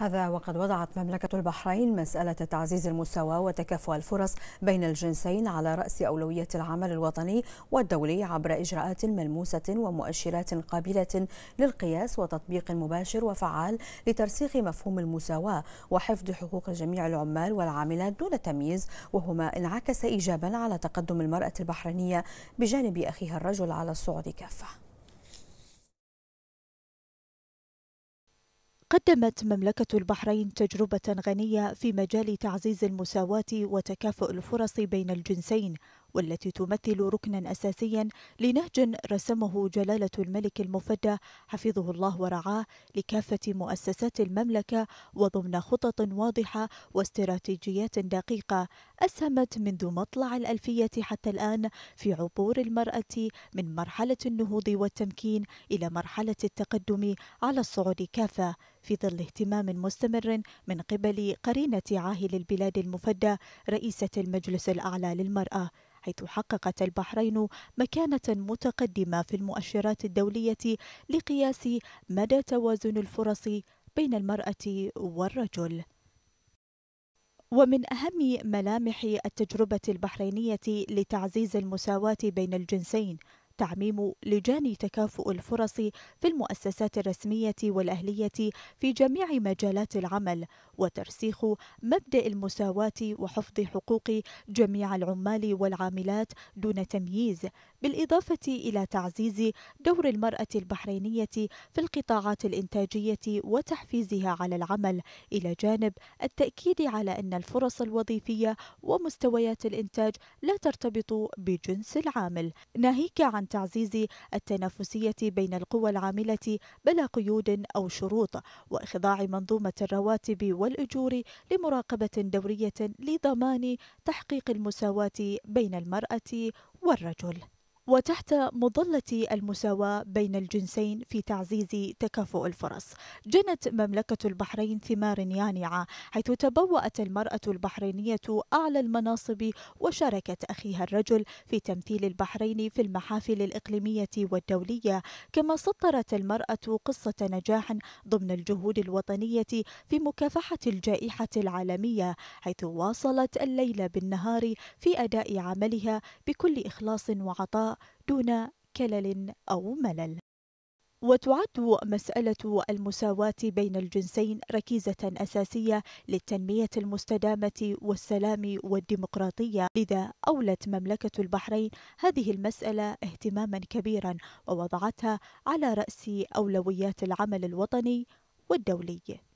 هذا وقد وضعت مملكة البحرين مسألة تعزيز المساواة وتكافؤ الفرص بين الجنسين على رأس أولوية العمل الوطني والدولي عبر إجراءات ملموسة ومؤشرات قابلة للقياس وتطبيق مباشر وفعال لترسيخ مفهوم المساواة وحفظ حقوق جميع العمال والعاملات دون تمييز وهما انعكس إيجابا على تقدم المرأة البحرينية بجانب أخيها الرجل على الصعود كافة قدمت مملكة البحرين تجربة غنية في مجال تعزيز المساواة وتكافؤ الفرص بين الجنسين، والتي تمثل ركنا اساسيا لنهج رسمه جلاله الملك المفدى حفظه الله ورعاه لكافه مؤسسات المملكه وضمن خطط واضحه واستراتيجيات دقيقه أسهمت منذ مطلع الألفية حتى الآن في عبور المرأة من مرحلة النهوض والتمكين إلى مرحلة التقدم على الصعود كافة في ظل اهتمام مستمر من قبل قرينة عاهل البلاد المفدى رئيسة المجلس الأعلى للمرأة حيث حققت البحرين مكانة متقدمة في المؤشرات الدولية لقياس مدى توازن الفرص بين المرأة والرجل ومن أهم ملامح التجربة البحرينية لتعزيز المساواة بين الجنسين تعميم لجان تكافؤ الفرص في المؤسسات الرسمية والأهلية في جميع مجالات العمل وترسيخ مبدأ المساواة وحفظ حقوق جميع العمال والعاملات دون تمييز بالإضافة إلى تعزيز دور المرأة البحرينية في القطاعات الإنتاجية وتحفيزها على العمل إلى جانب التأكيد على أن الفرص الوظيفية ومستويات الإنتاج لا ترتبط بجنس العامل ناهيك عن تعزيز التنافسية بين القوى العاملة بلا قيود أو شروط وإخضاع منظومة الرواتب والأجور لمراقبة دورية لضمان تحقيق المساواة بين المرأة والرجل وتحت مظلة المساواة بين الجنسين في تعزيز تكافؤ الفرص جنت مملكة البحرين ثمار يانعة حيث تبوأت المرأة البحرينية أعلى المناصب وشاركت أخيها الرجل في تمثيل البحرين في المحافل الإقليمية والدولية كما سطرت المرأة قصة نجاح ضمن الجهود الوطنية في مكافحة الجائحة العالمية حيث واصلت الليل بالنهار في أداء عملها بكل إخلاص وعطاء دون كلل أو ملل وتعد مسألة المساواة بين الجنسين ركيزة أساسية للتنمية المستدامة والسلام والديمقراطية، لذا أولت مملكة البحرين هذه المسألة اهتماما كبيرا ووضعتها على رأس أولويات العمل الوطني والدولي.